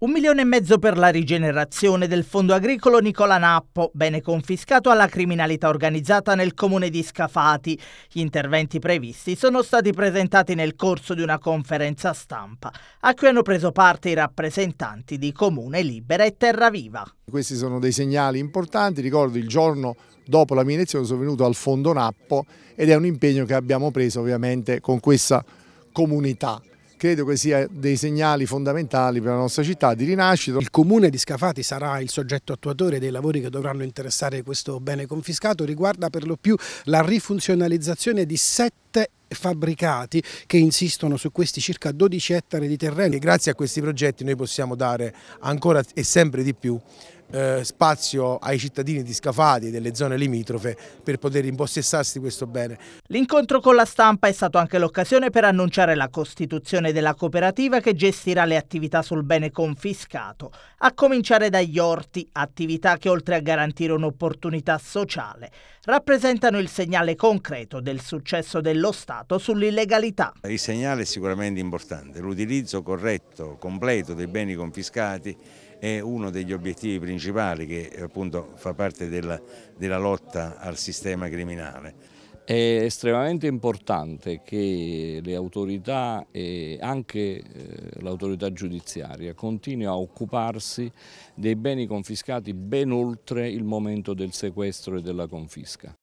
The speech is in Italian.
Un milione e mezzo per la rigenerazione del fondo agricolo Nicola Nappo, bene confiscato alla criminalità organizzata nel comune di Scafati. Gli interventi previsti sono stati presentati nel corso di una conferenza stampa, a cui hanno preso parte i rappresentanti di Comune Libera e Terra Viva. Questi sono dei segnali importanti, ricordo il giorno dopo la mia elezione sono venuto al fondo Nappo ed è un impegno che abbiamo preso ovviamente con questa comunità credo che sia dei segnali fondamentali per la nostra città di rinascita. Il comune di Scafati sarà il soggetto attuatore dei lavori che dovranno interessare questo bene confiscato, riguarda per lo più la rifunzionalizzazione di sette fabbricati che insistono su questi circa 12 ettari di terreno. E grazie a questi progetti noi possiamo dare ancora e sempre di più eh, spazio ai cittadini di Scafati e delle zone limitrofe per poter impossessarsi di questo bene. L'incontro con la stampa è stato anche l'occasione per annunciare la costituzione della cooperativa che gestirà le attività sul bene confiscato, a cominciare dagli orti, attività che oltre a garantire un'opportunità sociale, rappresentano il segnale concreto del successo dello Stato sull'illegalità. Il segnale è sicuramente importante, l'utilizzo corretto, completo dei beni confiscati è uno degli obiettivi principali che appunto fa parte della, della lotta al sistema criminale. È estremamente importante che le autorità e anche eh, l'autorità giudiziaria continuino a occuparsi dei beni confiscati ben oltre il momento del sequestro e della confisca.